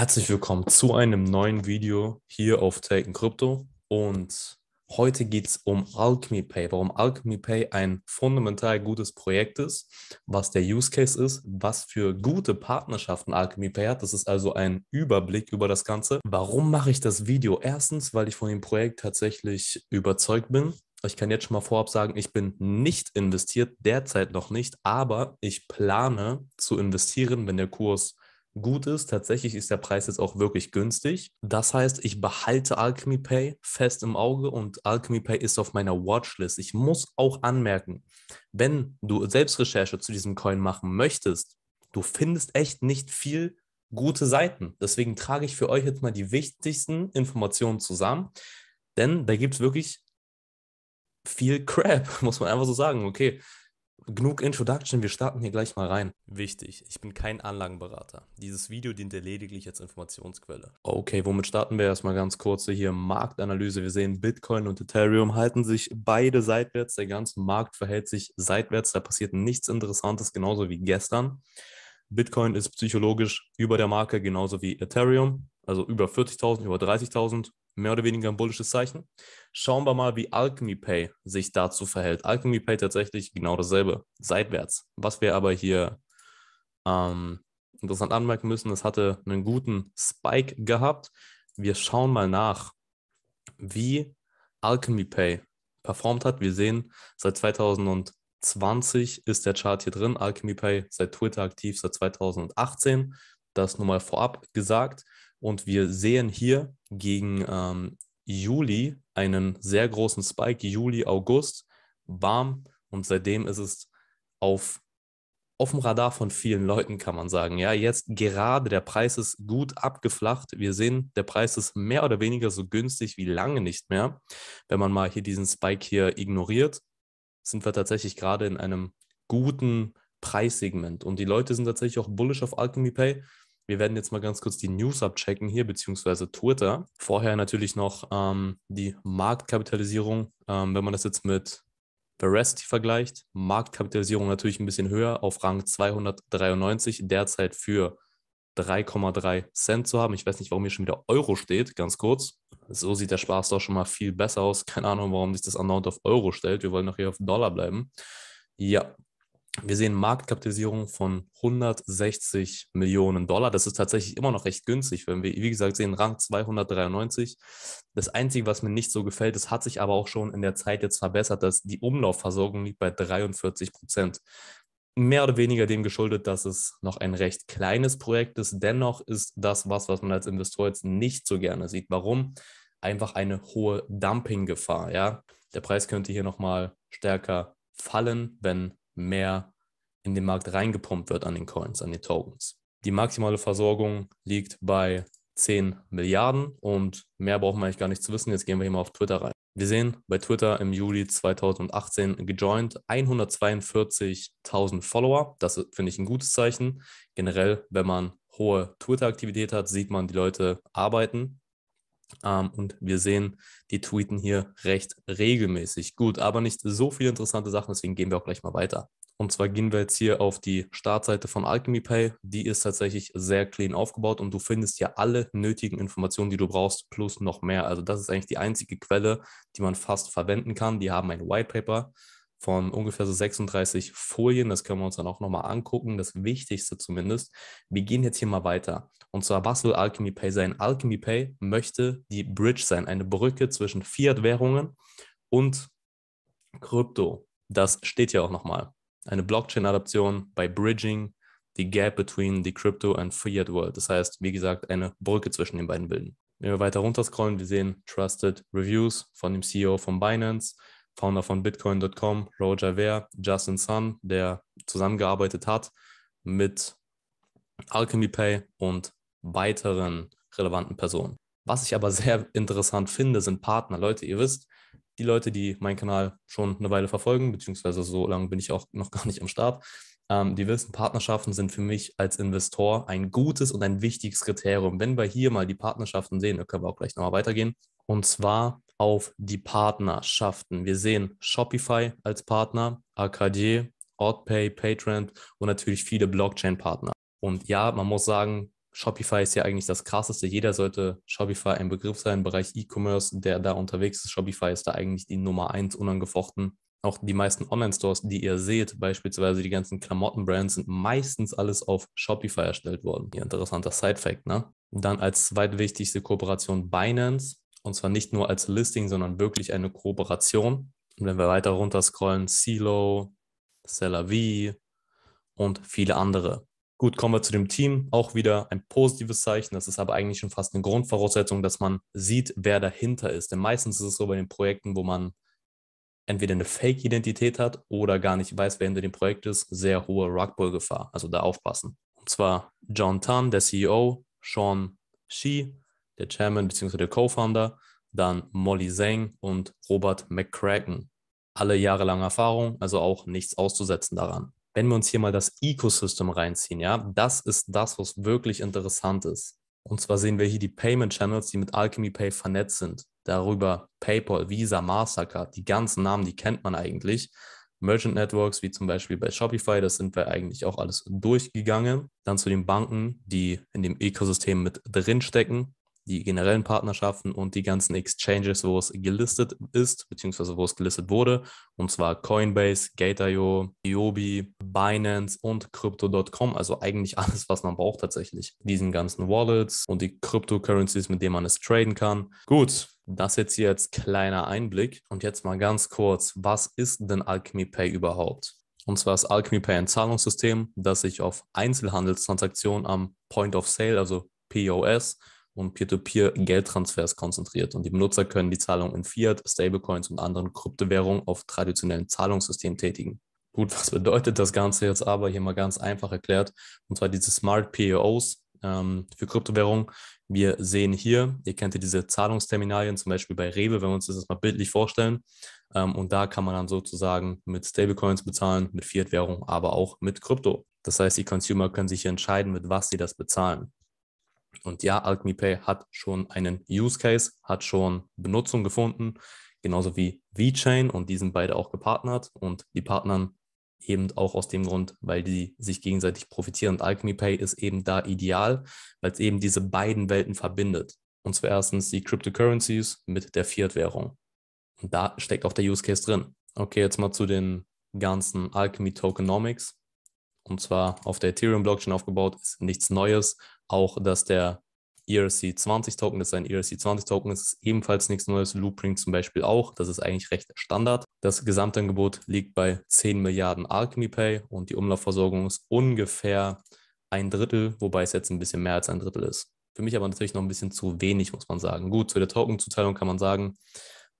Herzlich willkommen zu einem neuen Video hier auf Taken Crypto und heute geht es um Alchemy Pay, warum Alchemy Pay ein fundamental gutes Projekt ist, was der Use Case ist, was für gute Partnerschaften Alchemy Pay hat. Das ist also ein Überblick über das Ganze. Warum mache ich das Video? Erstens, weil ich von dem Projekt tatsächlich überzeugt bin. Ich kann jetzt schon mal vorab sagen, ich bin nicht investiert, derzeit noch nicht, aber ich plane zu investieren, wenn der Kurs gut ist. Tatsächlich ist der Preis jetzt auch wirklich günstig. Das heißt, ich behalte Alchemy Pay fest im Auge und Alchemy Pay ist auf meiner Watchlist. Ich muss auch anmerken, wenn du Selbstrecherche zu diesem Coin machen möchtest, du findest echt nicht viel gute Seiten. Deswegen trage ich für euch jetzt mal die wichtigsten Informationen zusammen, denn da gibt es wirklich viel Crap, muss man einfach so sagen. Okay, genug Introduction, wir starten hier gleich mal rein. Wichtig, ich bin kein Anlagenberater. Dieses Video dient dir lediglich als Informationsquelle. Okay, womit starten wir erstmal ganz kurz hier Marktanalyse. Wir sehen Bitcoin und Ethereum halten sich beide seitwärts, der ganze Markt verhält sich seitwärts, da passiert nichts interessantes genauso wie gestern. Bitcoin ist psychologisch über der Marke genauso wie Ethereum, also über 40.000, über 30.000 mehr oder weniger ein bullisches Zeichen. Schauen wir mal, wie Alchemy Pay sich dazu verhält. Alchemy Pay tatsächlich genau dasselbe, seitwärts. Was wir aber hier ähm, interessant anmerken müssen, es hatte einen guten Spike gehabt. Wir schauen mal nach, wie Alchemy Pay performt hat. Wir sehen, seit 2020 ist der Chart hier drin. Alchemy Pay seit Twitter aktiv, seit 2018. Das nur mal vorab gesagt. Und wir sehen hier gegen ähm, Juli einen sehr großen Spike, Juli, August, warm. Und seitdem ist es auf, auf dem Radar von vielen Leuten, kann man sagen. Ja, jetzt gerade der Preis ist gut abgeflacht. Wir sehen, der Preis ist mehr oder weniger so günstig wie lange nicht mehr. Wenn man mal hier diesen Spike hier ignoriert, sind wir tatsächlich gerade in einem guten Preissegment. Und die Leute sind tatsächlich auch bullish auf Alchemy Pay. Wir werden jetzt mal ganz kurz die News abchecken hier, beziehungsweise Twitter. Vorher natürlich noch ähm, die Marktkapitalisierung. Ähm, wenn man das jetzt mit Veracity vergleicht, Marktkapitalisierung natürlich ein bisschen höher auf Rang 293, derzeit für 3,3 Cent zu haben. Ich weiß nicht, warum hier schon wieder Euro steht, ganz kurz. So sieht der Spaß doch schon mal viel besser aus. Keine Ahnung, warum sich das andauernd auf Euro stellt. Wir wollen doch hier auf Dollar bleiben. Ja, wir sehen Marktkapitalisierung von 160 Millionen Dollar. Das ist tatsächlich immer noch recht günstig, wenn wir, wie gesagt, sehen Rang 293. Das Einzige, was mir nicht so gefällt, das hat sich aber auch schon in der Zeit jetzt verbessert, dass die Umlaufversorgung liegt bei 43 Prozent. Mehr oder weniger dem geschuldet, dass es noch ein recht kleines Projekt ist. Dennoch ist das was, was man als Investor jetzt nicht so gerne sieht. Warum? Einfach eine hohe Dumpinggefahr. Ja? Der Preis könnte hier nochmal stärker fallen, wenn mehr in den Markt reingepumpt wird an den Coins, an den Tokens. Die maximale Versorgung liegt bei 10 Milliarden und mehr brauchen wir eigentlich gar nicht zu wissen. Jetzt gehen wir hier mal auf Twitter rein. Wir sehen bei Twitter im Juli 2018 gejoint 142.000 Follower. Das finde ich ein gutes Zeichen. Generell, wenn man hohe Twitter-Aktivität hat, sieht man, die Leute arbeiten. Um, ähm, und wir sehen, die tweeten hier recht regelmäßig. Gut, aber nicht so viele interessante Sachen, deswegen gehen wir auch gleich mal weiter. Und zwar gehen wir jetzt hier auf die Startseite von Alchemy Pay. Die ist tatsächlich sehr clean aufgebaut und du findest hier alle nötigen Informationen, die du brauchst, plus noch mehr. Also das ist eigentlich die einzige Quelle, die man fast verwenden kann. Die haben ein White Paper, von ungefähr so 36 Folien. Das können wir uns dann auch nochmal angucken. Das Wichtigste zumindest. Wir gehen jetzt hier mal weiter. Und zwar, was will Alchemy Pay sein? Alchemy Pay möchte die Bridge sein, eine Brücke zwischen Fiat-Währungen und Krypto. Das steht ja auch nochmal. Eine Blockchain-Adaption bei Bridging the Gap between the Crypto and Fiat World. Das heißt, wie gesagt, eine Brücke zwischen den beiden bilden. Wenn wir weiter runter scrollen, wir sehen Trusted Reviews von dem CEO von Binance. Founder von Bitcoin.com, Roger Ver, Justin Sun, der zusammengearbeitet hat mit Alchemy Pay und weiteren relevanten Personen. Was ich aber sehr interessant finde, sind Partner. Leute, ihr wisst, die Leute, die meinen Kanal schon eine Weile verfolgen, beziehungsweise so lange bin ich auch noch gar nicht am Start, ähm, die wissen, Partnerschaften sind für mich als Investor ein gutes und ein wichtiges Kriterium. Wenn wir hier mal die Partnerschaften sehen, da können wir auch gleich nochmal weitergehen. Und zwar auf die Partnerschaften. Wir sehen Shopify als Partner, AKD, OutPay, Patreon und natürlich viele Blockchain-Partner. Und ja, man muss sagen, Shopify ist ja eigentlich das Krasseste. Jeder sollte Shopify ein Begriff sein im Bereich E-Commerce, der da unterwegs ist. Shopify ist da eigentlich die Nummer eins unangefochten. Auch die meisten Online-Stores, die ihr seht, beispielsweise die ganzen Klamotten-Brands, sind meistens alles auf Shopify erstellt worden. Hier interessanter Side-Fact, ne? Dann als zweitwichtigste Kooperation Binance und zwar nicht nur als Listing, sondern wirklich eine Kooperation. Und wenn wir weiter runter scrollen, Silo, V und viele andere. Gut, kommen wir zu dem Team. Auch wieder ein positives Zeichen. Das ist aber eigentlich schon fast eine Grundvoraussetzung, dass man sieht, wer dahinter ist. Denn meistens ist es so bei den Projekten, wo man entweder eine Fake-Identität hat oder gar nicht weiß, wer hinter dem Projekt ist, sehr hohe Rugbull-Gefahr. Also da aufpassen. Und zwar John Tan, der CEO, Sean Shi, der Chairman bzw. der Co-Founder, dann Molly Zhang und Robert McCracken. Alle jahrelange Erfahrung, also auch nichts auszusetzen daran. Wenn wir uns hier mal das Ecosystem reinziehen, ja, das ist das, was wirklich interessant ist. Und zwar sehen wir hier die Payment Channels, die mit Alchemy Pay vernetzt sind. Darüber PayPal, Visa, Mastercard, die ganzen Namen, die kennt man eigentlich. Merchant Networks, wie zum Beispiel bei Shopify, das sind wir eigentlich auch alles durchgegangen. Dann zu den Banken, die in dem Ecosystem mit drinstecken die generellen Partnerschaften und die ganzen Exchanges, wo es gelistet ist, beziehungsweise wo es gelistet wurde, und zwar Coinbase, Gate.io, Iobi, Binance und Crypto.com, also eigentlich alles, was man braucht tatsächlich. Diesen ganzen Wallets und die Cryptocurrencies, mit denen man es traden kann. Gut, das jetzt hier als kleiner Einblick. Und jetzt mal ganz kurz, was ist denn Alchemy Pay überhaupt? Und zwar ist Alchemy Pay ein Zahlungssystem, das sich auf Einzelhandelstransaktionen am Point of Sale, also POS, und Peer-to-Peer-Geldtransfers konzentriert und die Benutzer können die Zahlung in Fiat, Stablecoins und anderen Kryptowährungen auf traditionellen Zahlungssystemen tätigen. Gut, was bedeutet das Ganze jetzt aber? Hier mal ganz einfach erklärt. Und zwar diese Smart POs ähm, für Kryptowährungen. Wir sehen hier, ihr kennt ja diese Zahlungsterminalien, zum Beispiel bei Rewe, wenn wir uns das mal bildlich vorstellen. Ähm, und da kann man dann sozusagen mit Stablecoins bezahlen, mit Fiat-Währung, aber auch mit Krypto. Das heißt, die Consumer können sich entscheiden, mit was sie das bezahlen. Und ja, Alchemy Pay hat schon einen Use Case, hat schon Benutzung gefunden, genauso wie VeChain und die sind beide auch gepartnert und die partnern eben auch aus dem Grund, weil die sich gegenseitig profitieren. Und Alchemy Pay ist eben da ideal, weil es eben diese beiden Welten verbindet. Und zwar erstens die Cryptocurrencies mit der Fiat-Währung. Und da steckt auch der Use Case drin. Okay, jetzt mal zu den ganzen Alchemy Tokenomics. Und zwar auf der Ethereum-Blockchain aufgebaut ist nichts Neues, auch, dass der ERC20-Token, das e ist ein ERC20-Token, ist ebenfalls nichts Neues. Loopring zum Beispiel auch, das ist eigentlich recht Standard. Das Gesamtangebot liegt bei 10 Milliarden Alchemy Pay und die Umlaufversorgung ist ungefähr ein Drittel, wobei es jetzt ein bisschen mehr als ein Drittel ist. Für mich aber natürlich noch ein bisschen zu wenig, muss man sagen. Gut, zu der Token-Zuteilung kann man sagen,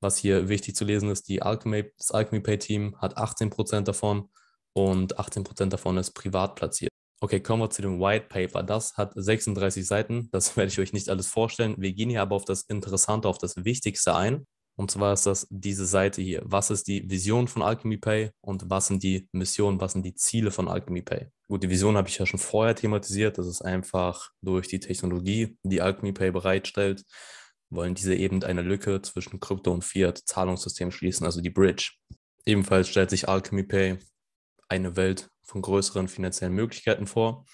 was hier wichtig zu lesen ist, die Alchemy, das Alchemy Pay Team hat 18% davon und 18% davon ist privat platziert. Okay, kommen wir zu dem White Paper. Das hat 36 Seiten. Das werde ich euch nicht alles vorstellen. Wir gehen hier aber auf das Interessante, auf das Wichtigste ein. Und zwar ist das diese Seite hier. Was ist die Vision von Alchemy Pay und was sind die Missionen, was sind die Ziele von Alchemy Pay? Gut, die Vision habe ich ja schon vorher thematisiert. Das ist einfach durch die Technologie, die Alchemy Pay bereitstellt, wollen diese eben eine Lücke zwischen Krypto und Fiat Zahlungssystem schließen, also die Bridge. Ebenfalls stellt sich Alchemy Pay eine Welt von größeren finanziellen Möglichkeiten vor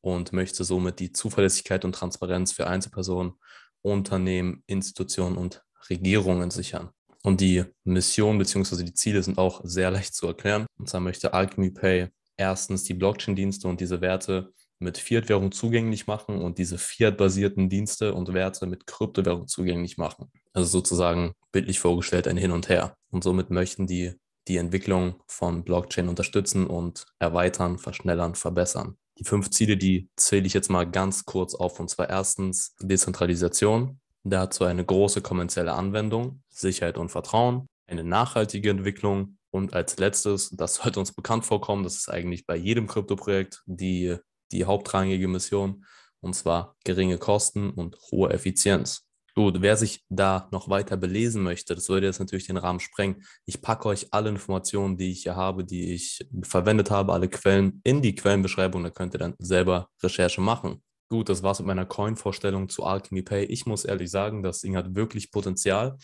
und möchte somit die Zuverlässigkeit und Transparenz für Einzelpersonen, Unternehmen, Institutionen und Regierungen sichern. Und die Mission bzw. die Ziele sind auch sehr leicht zu erklären. Und zwar möchte Alchemy Pay erstens die Blockchain-Dienste und diese Werte mit Fiat-Währung zugänglich machen und diese Fiat-basierten Dienste und Werte mit Kryptowährung zugänglich machen. Also sozusagen bildlich vorgestellt ein Hin und Her. Und somit möchten die die Entwicklung von Blockchain unterstützen und erweitern, verschnellern, verbessern. Die fünf Ziele, die zähle ich jetzt mal ganz kurz auf. Und zwar erstens Dezentralisation, dazu eine große kommerzielle Anwendung, Sicherheit und Vertrauen, eine nachhaltige Entwicklung und als letztes, das sollte uns bekannt vorkommen, das ist eigentlich bei jedem Kryptoprojekt die, die hauptrangige Mission, und zwar geringe Kosten und hohe Effizienz. Gut, wer sich da noch weiter belesen möchte, das würde jetzt natürlich den Rahmen sprengen. Ich packe euch alle Informationen, die ich hier habe, die ich verwendet habe, alle Quellen in die Quellenbeschreibung. Da könnt ihr dann selber Recherche machen. Gut, das war's mit meiner Coin-Vorstellung zu Alchemy Pay. Ich muss ehrlich sagen, das Ding hat wirklich Potenzial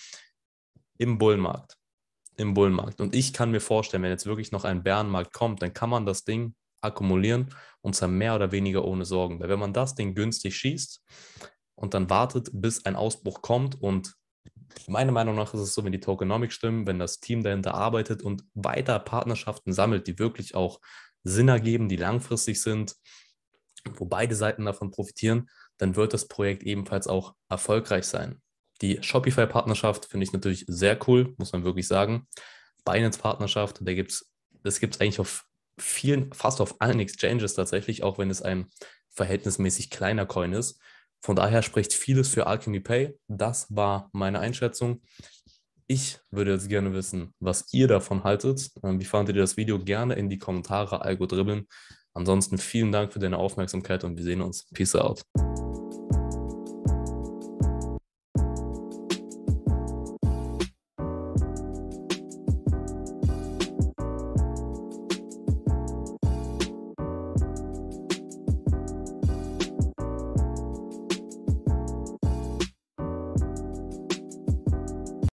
im Bullenmarkt. Im Bullenmarkt. Und ich kann mir vorstellen, wenn jetzt wirklich noch ein Bärenmarkt kommt, dann kann man das Ding akkumulieren und zwar mehr oder weniger ohne Sorgen. Weil wenn man das Ding günstig schießt, und dann wartet, bis ein Ausbruch kommt. Und meiner Meinung nach ist es so, wenn die Tokenomics stimmen, wenn das Team dahinter arbeitet und weiter Partnerschaften sammelt, die wirklich auch Sinn ergeben, die langfristig sind, wo beide Seiten davon profitieren, dann wird das Projekt ebenfalls auch erfolgreich sein. Die Shopify-Partnerschaft finde ich natürlich sehr cool, muss man wirklich sagen. Binance-Partnerschaft, da gibt's, das gibt es eigentlich auf vielen, fast auf allen Exchanges tatsächlich, auch wenn es ein verhältnismäßig kleiner Coin ist. Von daher spricht vieles für Alchemy Pay. Das war meine Einschätzung. Ich würde jetzt gerne wissen, was ihr davon haltet. Ähm, wie fandet ihr das Video? Gerne in die Kommentare, Algo dribbeln. Ansonsten vielen Dank für deine Aufmerksamkeit und wir sehen uns. Peace out.